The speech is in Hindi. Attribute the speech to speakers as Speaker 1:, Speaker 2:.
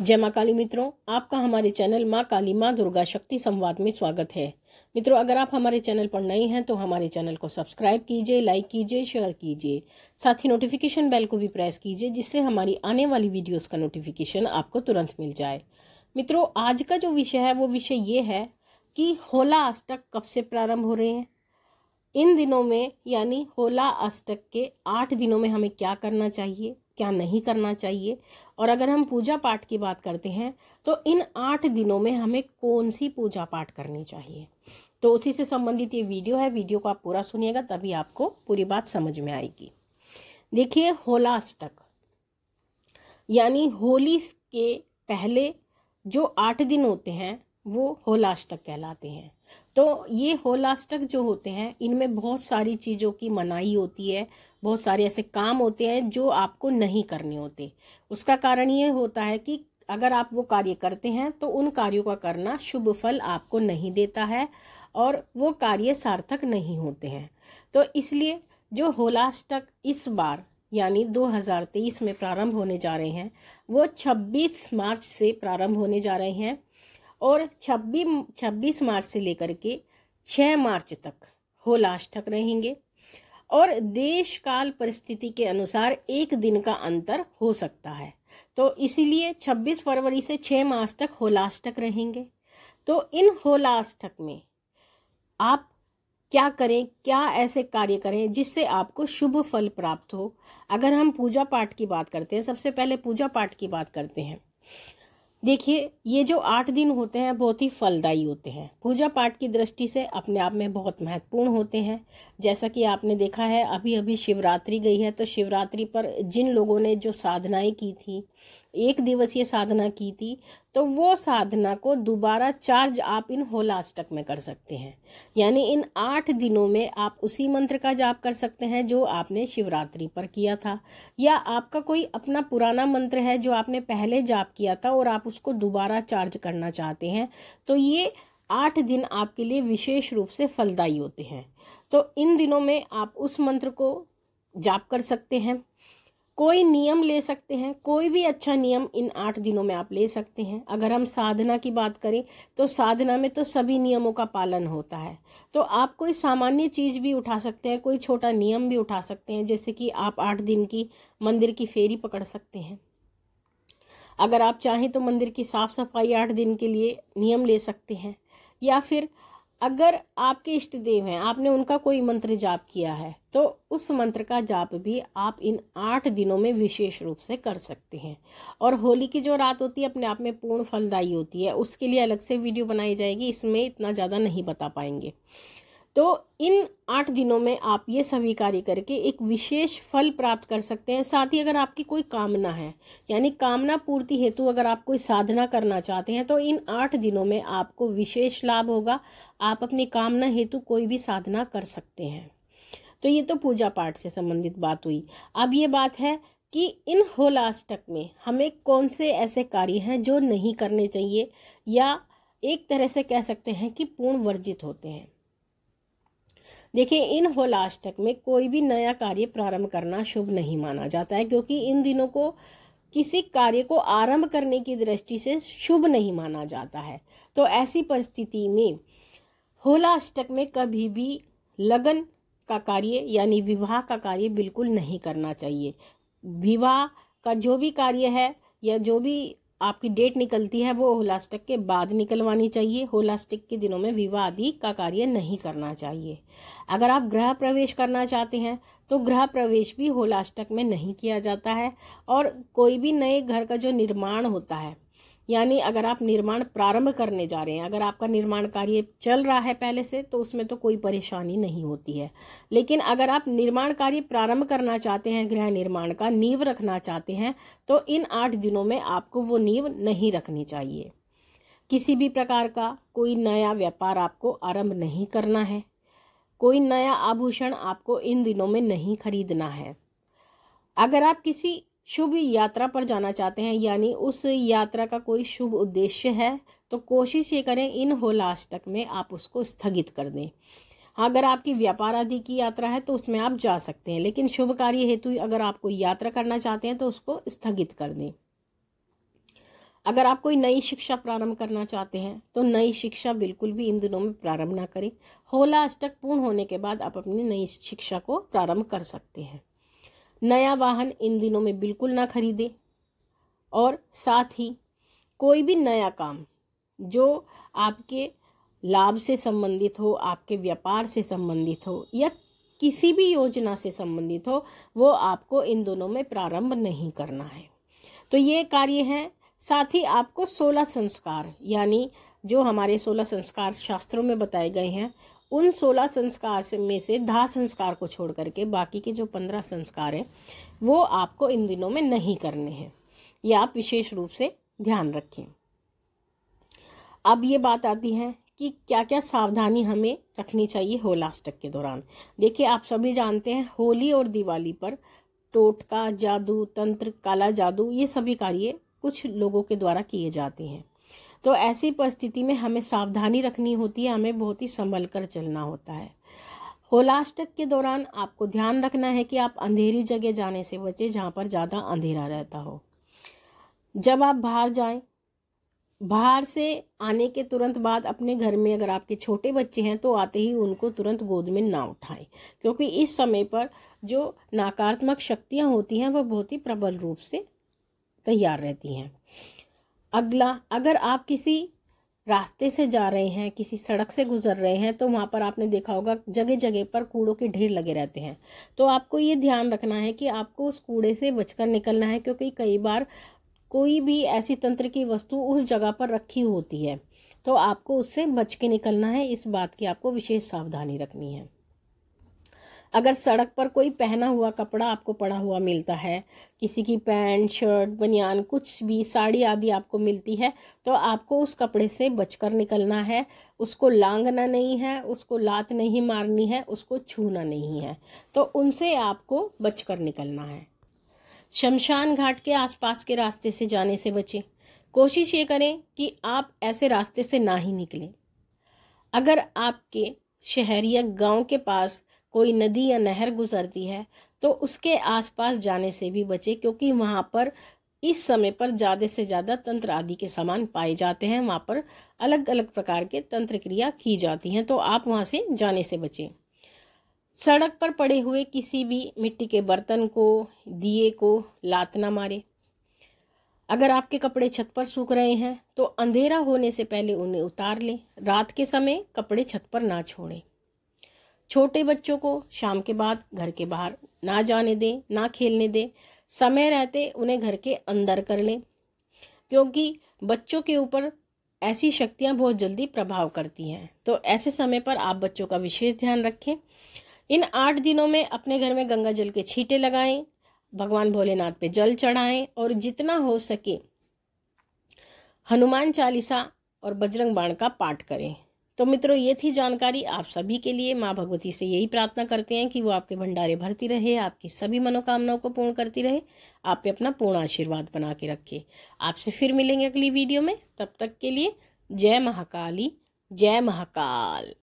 Speaker 1: जय माँ काली मित्रों आपका हमारे चैनल माँ काली माँ दुर्गा शक्ति संवाद में स्वागत है मित्रों अगर आप हमारे चैनल पर नए हैं तो हमारे चैनल को सब्सक्राइब कीजिए लाइक कीजिए शेयर कीजिए साथ ही नोटिफिकेशन बेल को भी प्रेस कीजिए जिससे हमारी आने वाली वीडियोस का नोटिफिकेशन आपको तुरंत मिल जाए मित्रों आज का जो विषय है वो विषय ये है कि होला अष्टक कब से प्रारंभ हो रहे हैं इन दिनों में यानी होला अष्टक के आठ दिनों में हमें क्या करना चाहिए क्या नहीं करना चाहिए और अगर हम पूजा पाठ की बात करते हैं तो इन आठ दिनों में हमें कौन सी पूजा पाठ करनी चाहिए तो उसी से संबंधित ये वीडियो है वीडियो को आप पूरा सुनिएगा तभी आपको पूरी बात समझ में आएगी देखिए होलाष्टक यानी होली के पहले जो आठ दिन होते हैं वो होलाष्टक कहलाते हैं तो ये होलास्टक जो होते हैं इनमें बहुत सारी चीज़ों की मनाही होती है बहुत सारे ऐसे काम होते हैं जो आपको नहीं करने होते उसका कारण ये होता है कि अगर आप वो कार्य करते हैं तो उन कार्यों का करना शुभ फल आपको नहीं देता है और वो कार्य सार्थक नहीं होते हैं तो इसलिए जो होलाष्टक इस बार यानी 2023 में प्रारंभ होने जा रहे हैं वो 26 मार्च से प्रारंभ होने जा रहे हैं और 26 26 मार्च से लेकर के 6 मार्च तक होलाष्टक रहेंगे और देश काल परिस्थिति के अनुसार एक दिन का अंतर हो सकता है तो इसीलिए 26 फरवरी से 6 मार्च तक होलाष्टक रहेंगे तो इन होलाष्टक में आप क्या करें क्या ऐसे कार्य करें जिससे आपको शुभ फल प्राप्त हो अगर हम पूजा पाठ की बात करते हैं सबसे पहले पूजा पाठ की बात करते हैं देखिए ये जो आठ दिन होते हैं बहुत ही फलदायी होते हैं पूजा पाठ की दृष्टि से अपने आप में बहुत महत्वपूर्ण होते हैं जैसा कि आपने देखा है अभी अभी शिवरात्रि गई है तो शिवरात्रि पर जिन लोगों ने जो साधनाएं की थी एक दिवसीय साधना की थी तो वो साधना को दोबारा चार्ज आप इन होलाष्टक में कर सकते हैं यानी इन आठ दिनों में आप उसी मंत्र का जाप कर सकते हैं जो आपने शिवरात्रि पर किया था या आपका कोई अपना पुराना मंत्र है जो आपने पहले जाप किया था और आप उसको दोबारा चार्ज करना चाहते हैं तो ये आठ दिन आपके लिए विशेष रूप से फलदायी होते हैं तो इन दिनों में आप उस मंत्र को जाप कर सकते हैं कोई नियम ले सकते हैं कोई भी अच्छा नियम इन आठ दिनों में आप ले सकते हैं अगर हम साधना की बात करें तो साधना में तो सभी नियमों का पालन होता है तो आप कोई सामान्य चीज़ भी उठा सकते हैं कोई छोटा नियम भी उठा सकते हैं जैसे कि आप आठ दिन की मंदिर की फेरी पकड़ सकते हैं अगर आप चाहें तो मंदिर की साफ़ सफाई आठ दिन के लिए नियम ले सकते हैं या फिर अगर आपके इष्ट देव हैं आपने उनका कोई मंत्र जाप किया है तो उस मंत्र का जाप भी आप इन आठ दिनों में विशेष रूप से कर सकते हैं और होली की जो रात होती है अपने आप में पूर्ण फलदायी होती है उसके लिए अलग से वीडियो बनाई जाएगी इसमें इतना ज़्यादा नहीं बता पाएंगे तो इन आठ दिनों में आप ये सभी कार्य करके एक विशेष फल प्राप्त कर सकते हैं साथ ही अगर आपकी कोई कामना है यानी कामना पूर्ति हेतु अगर आप कोई साधना करना चाहते हैं तो इन आठ दिनों में आपको विशेष लाभ होगा आप अपनी कामना हेतु कोई भी साधना कर सकते हैं तो ये तो पूजा पाठ से संबंधित बात हुई अब ये बात है कि इन होलास्टक में हमें कौन से ऐसे कार्य हैं जो नहीं करने चाहिए या एक तरह से कह सकते हैं कि पूर्ण वर्जित होते हैं देखिए इन होलाष्टक में कोई भी नया कार्य प्रारंभ करना शुभ नहीं माना जाता है क्योंकि इन दिनों को किसी कार्य को आरंभ करने की दृष्टि से शुभ नहीं माना जाता है तो ऐसी परिस्थिति में होलाष्टक में कभी भी लगन का कार्य यानी विवाह का कार्य बिल्कुल नहीं करना चाहिए विवाह का जो भी कार्य है या जो भी आपकी डेट निकलती है वो होलास्टिक के बाद निकलवानी चाहिए होलास्टिक के दिनों में विवाह आदि का कार्य नहीं करना चाहिए अगर आप गृह प्रवेश करना चाहते हैं तो गृह प्रवेश भी होलास्टक में नहीं किया जाता है और कोई भी नए घर का जो निर्माण होता है यानी अगर आप निर्माण प्रारंभ करने जा रहे हैं अगर आपका निर्माण कार्य चल रहा है पहले से तो उसमें तो कोई परेशानी नहीं होती है लेकिन अगर आप निर्माण कार्य प्रारंभ करना चाहते हैं गृह निर्माण का नींव रखना चाहते हैं तो इन आठ दिनों में आपको वो नींव नहीं रखनी चाहिए किसी भी प्रकार का कोई नया व्यापार आपको आरंभ नहीं करना है कोई नया आभूषण आपको इन दिनों में नहीं खरीदना है अगर आप किसी शुभ यात्रा पर जाना चाहते हैं यानी उस यात्रा का कोई शुभ उद्देश्य है तो कोशिश ये करें इन हो लास्ट तक में आप उसको स्थगित कर दें अगर आपकी व्यापार आदि की यात्रा है तो उसमें आप जा सकते हैं लेकिन शुभ कार्य हेतु अगर आप कोई यात्रा करना चाहते हैं तो उसको स्थगित कर दें अगर आप कोई नई शिक्षा प्रारंभ करना चाहते हैं तो नई शिक्षा बिल्कुल भी इन दिनों में प्रारंभ ना करें होला अष्टक पूर्ण होने के बाद आप अपनी नई शिक्षा को प्रारंभ कर सकते हैं नया वाहन इन दिनों में बिल्कुल ना खरीदे और साथ ही कोई भी नया काम जो आपके लाभ से संबंधित हो आपके व्यापार से संबंधित हो या किसी भी योजना से संबंधित हो वो आपको इन दोनों में प्रारंभ नहीं करना है तो ये कार्य है साथ ही आपको सोलह संस्कार यानी जो हमारे सोलह संस्कार शास्त्रों में बताए गए हैं उन सोलह संस्कार से में से धा संस्कार को छोड़ करके बाकी के जो पंद्रह संस्कार हैं वो आपको इन दिनों में नहीं करने हैं ये आप विशेष रूप से ध्यान रखें अब ये बात आती है कि क्या क्या सावधानी हमें रखनी चाहिए होलास्टक के दौरान देखिए आप सभी जानते हैं होली और दिवाली पर टोटका जादू तंत्र काला जादू ये सभी कार्य कुछ लोगों के द्वारा किए जाते हैं तो ऐसी परिस्थिति में हमें सावधानी रखनी होती है हमें बहुत ही संभल कर चलना होता है होलाष्टक के दौरान आपको ध्यान रखना है कि आप अंधेरी जगह जाने से बचें जहाँ पर ज़्यादा अंधेरा रहता हो जब आप बाहर जाएं बाहर से आने के तुरंत बाद अपने घर में अगर आपके छोटे बच्चे हैं तो आते ही उनको तुरंत गोद में ना उठाएं क्योंकि इस समय पर जो नकारात्मक शक्तियाँ होती हैं वह बहुत ही प्रबल रूप से तैयार रहती हैं अगला अगर आप किसी रास्ते से जा रहे हैं किसी सड़क से गुजर रहे हैं तो वहाँ पर आपने देखा होगा जगह जगह पर कूड़ों के ढेर लगे रहते हैं तो आपको ये ध्यान रखना है कि आपको उस कूड़े से बचकर निकलना है क्योंकि कई बार कोई भी ऐसी तंत्र की वस्तु उस जगह पर रखी होती है तो आपको उससे बच के निकलना है इस बात की आपको विशेष सावधानी रखनी है अगर सड़क पर कोई पहना हुआ कपड़ा आपको पड़ा हुआ मिलता है किसी की पैंट शर्ट बनियान कुछ भी साड़ी आदि आपको मिलती है तो आपको उस कपड़े से बचकर निकलना है उसको लांगना नहीं है उसको लात नहीं मारनी है उसको छूना नहीं है तो उनसे आपको बचकर निकलना है शमशान घाट के आसपास के रास्ते से जाने से बचें कोशिश ये करें कि आप ऐसे रास्ते से ना ही निकलें अगर आपके शहर या गांव के पास कोई नदी या नहर गुजरती है तो उसके आसपास जाने से भी बचे क्योंकि वहाँ पर इस समय पर ज़्यादा से ज़्यादा तंत्र आदि के सामान पाए जाते हैं वहाँ पर अलग अलग प्रकार के तंत्र क्रिया की जाती हैं तो आप वहाँ से जाने से बचें सड़क पर पड़े हुए किसी भी मिट्टी के बर्तन को दिए को लात ना मारे अगर आपके कपड़े छत पर सूख रहे हैं तो अंधेरा होने से पहले उन्हें उतार लें रात के समय कपड़े छत पर ना छोड़ें छोटे बच्चों को शाम के बाद घर के बाहर ना जाने दें ना खेलने दें समय रहते उन्हें घर के अंदर कर लें क्योंकि बच्चों के ऊपर ऐसी शक्तियाँ बहुत जल्दी प्रभाव करती हैं तो ऐसे समय पर आप बच्चों का विशेष ध्यान रखें इन आठ दिनों में अपने घर में गंगा जल के छींटे लगाएं भगवान भोलेनाथ पे जल चढ़ाएं और जितना हो सके हनुमान चालीसा और बजरंग बाण का पाठ करें तो मित्रों ये थी जानकारी आप सभी के लिए माँ भगवती से यही प्रार्थना करते हैं कि वो आपके भंडारे भरती रहे आपकी सभी मनोकामनाओं को पूर्ण करती रहे आप पे अपना पूर्ण आशीर्वाद बना के रखे आपसे फिर मिलेंगे अगली वीडियो में तब तक के लिए जय महाकाली जय महाकाल